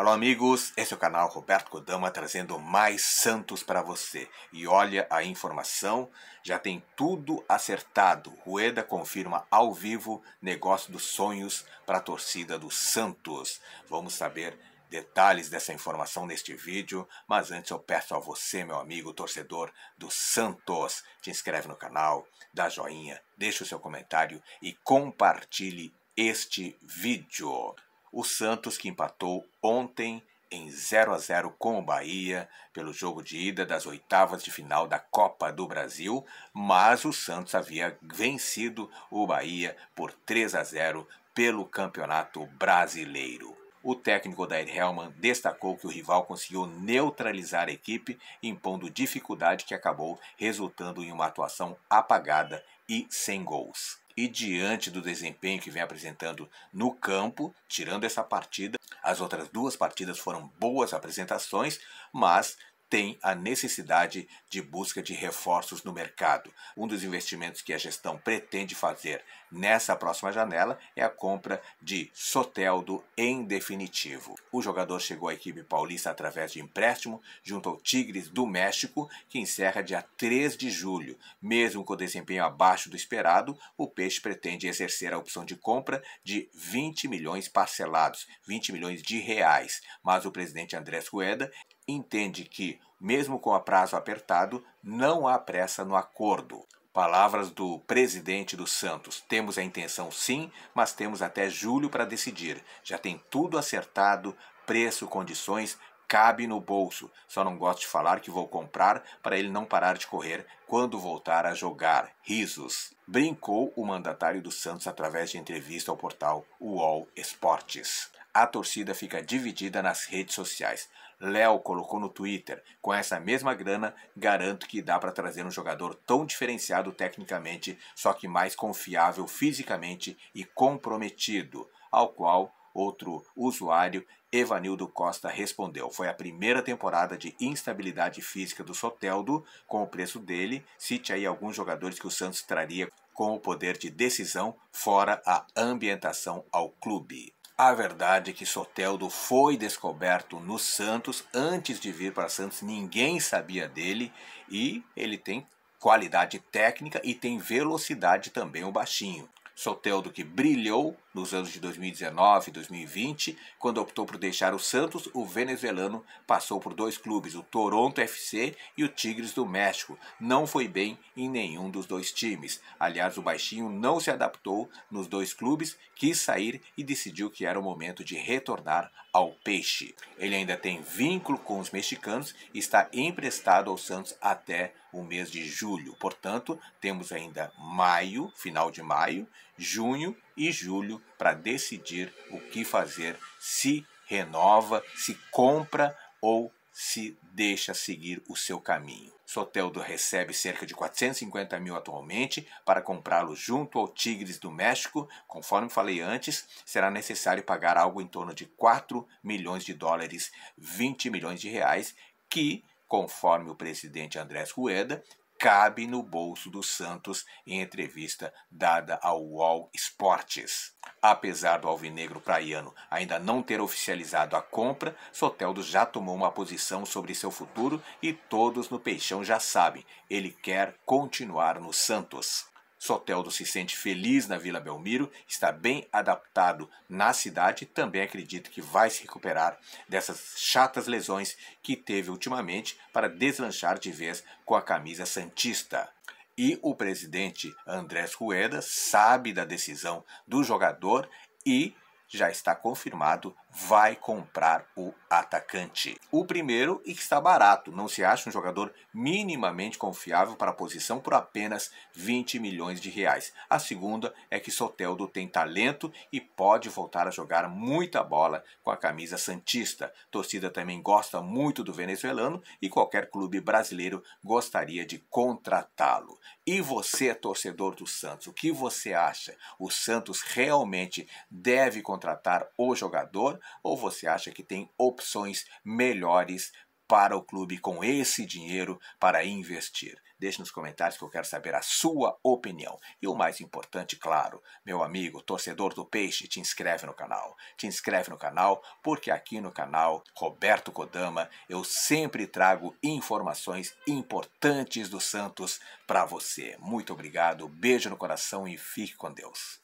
Alô, amigos, esse é o canal Roberto Kodama trazendo mais Santos para você. E olha a informação, já tem tudo acertado. Rueda confirma ao vivo negócio dos sonhos para a torcida do Santos. Vamos saber detalhes dessa informação neste vídeo, mas antes eu peço a você, meu amigo torcedor do Santos, te inscreve no canal, dá joinha, deixa o seu comentário e compartilhe este vídeo o Santos que empatou ontem em 0 a 0 com o Bahia pelo jogo de ida das oitavas de final da Copa do Brasil, mas o Santos havia vencido o Bahia por 3 a 0 pelo Campeonato Brasileiro. O técnico Odair Hellman destacou que o rival conseguiu neutralizar a equipe, impondo dificuldade que acabou resultando em uma atuação apagada e sem gols. E diante do desempenho que vem apresentando no campo, tirando essa partida, as outras duas partidas foram boas apresentações, mas tem a necessidade de busca de reforços no mercado. Um dos investimentos que a gestão pretende fazer nessa próxima janela é a compra de Soteldo em definitivo. O jogador chegou à equipe paulista através de empréstimo junto ao Tigres do México, que encerra dia 3 de julho. Mesmo com o desempenho abaixo do esperado, o Peixe pretende exercer a opção de compra de 20 milhões parcelados, 20 milhões de reais. Mas o presidente Andrés Rueda entende que, mesmo com o prazo apertado, não há pressa no acordo. Palavras do presidente do Santos: temos a intenção sim, mas temos até julho para decidir. Já tem tudo acertado, preço, condições, cabe no bolso. Só não gosto de falar que vou comprar para ele não parar de correr quando voltar a jogar. Risos. Brincou o mandatário do Santos através de entrevista ao portal UOL Esportes. A torcida fica dividida nas redes sociais. Léo colocou no Twitter: com essa mesma grana, garanto que dá para trazer um jogador tão diferenciado tecnicamente, só que mais confiável fisicamente e comprometido. Ao qual outro usuário, Evanildo Costa, respondeu: Foi a primeira temporada de instabilidade física do Soteldo, com o preço dele. Cite aí alguns jogadores que o Santos traria com o poder de decisão, fora a ambientação ao clube. A verdade é que Soteldo foi descoberto no Santos antes de vir para Santos, ninguém sabia dele e ele tem qualidade técnica e tem velocidade também o baixinho. Soteldo que brilhou nos anos de 2019 e 2020, quando optou por deixar o Santos, o venezuelano passou por dois clubes, o Toronto FC e o Tigres do México. Não foi bem em nenhum dos dois times. Aliás, o baixinho não se adaptou nos dois clubes, quis sair e decidiu que era o momento de retornar ao Peixe. Ele ainda tem vínculo com os mexicanos e está emprestado ao Santos até o mês de julho. Portanto, temos ainda maio, final de maio, junho e julho para decidir o que fazer, se renova, se compra ou se deixa seguir o seu caminho. Soteldo recebe cerca de 450 mil atualmente para comprá-lo junto ao Tigres do México. Conforme falei antes, será necessário pagar algo em torno de 4 milhões de dólares, 20 milhões de reais, que conforme o presidente Andrés Rueda, cabe no bolso do Santos em entrevista dada ao UOL Esportes. Apesar do alvinegro praiano ainda não ter oficializado a compra, Soteldo já tomou uma posição sobre seu futuro e todos no Peixão já sabem, ele quer continuar no Santos. Soteldo se sente feliz na Vila Belmiro, está bem adaptado na cidade e também acredito que vai se recuperar dessas chatas lesões que teve ultimamente para deslanchar de vez com a camisa santista. E o presidente Andrés Rueda sabe da decisão do jogador e já está confirmado, vai comprar o atacante. O primeiro e que está barato, não se acha um jogador minimamente confiável para a posição por apenas 20 milhões de reais. A segunda é que Soteldo tem talento e pode voltar a jogar muita bola com a camisa santista. torcida também gosta muito do venezuelano e qualquer clube brasileiro gostaria de contratá-lo. E você, torcedor do Santos, o que você acha? O Santos realmente deve contratar contratar o jogador ou você acha que tem opções melhores para o clube com esse dinheiro para investir? Deixe nos comentários que eu quero saber a sua opinião. E o mais importante, claro, meu amigo, torcedor do Peixe, te inscreve no canal. Te inscreve no canal porque aqui no canal Roberto Kodama eu sempre trago informações importantes do Santos para você. Muito obrigado, beijo no coração e fique com Deus.